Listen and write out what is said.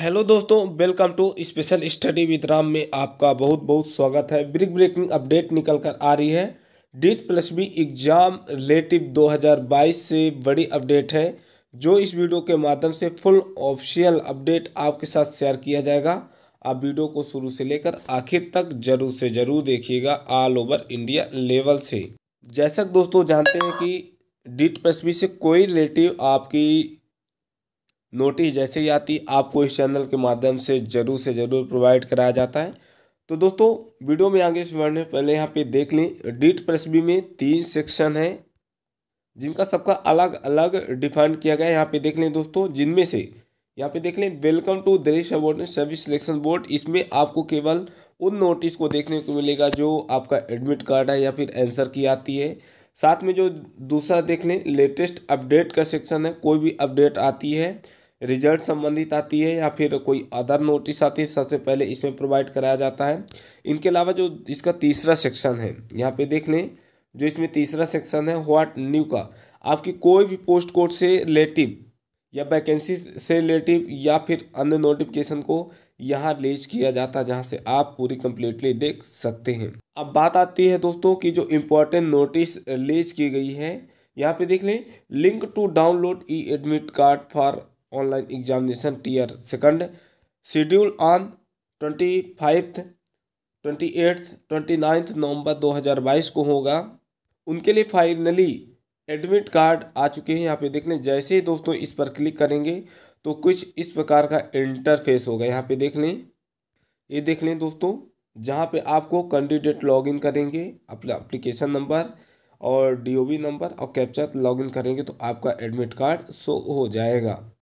hello दोस्तों welcome to special study with Ram में आपका बहुत बहुत स्वागत है ब्रिक ब्रेकिंग अपडेट निकल कर आ रही है डीट प्लस बी एग्ज़ाम रिलेटिव 2022 से बड़ी अपडेट है जो इस वीडियो के माध्यम से फुल ऑफिशियल अपडेट आपके साथ शेयर किया जाएगा आप वीडियो को शुरू से लेकर आखिर तक जरूर से ज़रूर देखिएगा ऑल ओवर इंडिया लेवल से जैसा दोस्तों जानते हैं कि डीट प्लस बी से कोई रिलेटिव आपकी नोटिस जैसे ही आती आपको इस चैनल के माध्यम से ज़रूर से ज़रूर प्रोवाइड कराया जाता है तो दोस्तों वीडियो में आगे बढ़ने पहले यहाँ पे देख लें डीट प्रेस बी में तीन सेक्शन है जिनका सबका अलग अलग डिफाइन किया गया है यहाँ पे देख लें दोस्तों जिनमें से यहाँ पे देख लें वेलकम टू दरिश सबॉर्डिनेट सर्विस सिलेक्शन बोर्ड इसमें आपको केवल उन नोटिस को देखने को मिलेगा जो आपका एडमिट कार्ड है या फिर आंसर की आती है साथ में जो दूसरा देख लें लेटेस्ट अपडेट का सेक्शन है कोई भी अपडेट आती है रिजल्ट संबंधित आती है या फिर कोई अदर नोटिस आती है सबसे पहले इसमें प्रोवाइड कराया जाता है इनके अलावा जो इसका तीसरा सेक्शन है यहाँ पे देख लें जो इसमें तीसरा सेक्शन है व्हाट न्यू का आपकी कोई भी पोस्ट कोड से रिलेटिव या वैकेंसी से रिलेटिव या फिर अन्य नोटिफिकेशन को यहाँ रिलीज किया जाता है जहाँ से आप पूरी कंप्लीटली देख सकते हैं अब बात आती है दोस्तों की जो इम्पोर्टेंट नोटिस रिलीज की गई है यहाँ पे देख लें link to download E admit card for online examination tier second schedule on twenty five twenty eighth twenty ninth नवम्बर दो हज़ार बाईस को होगा उनके लिए फाइनली एडमिट कार्ड आ चुके हैं यहाँ पे देख लें जैसे ही दोस्तों इस पर क्लिक करेंगे तो कुछ इस प्रकार का इंटरफेस होगा यहाँ पे देख लें ये देख लें दोस्तों जहाँ पे आपको कैंडिडेट लॉगिन करेंगे अपना अप्लीकेशन नंबर और डी नंबर और कैप्चर लॉगिन करेंगे तो आपका एडमिट कार्ड शो हो जाएगा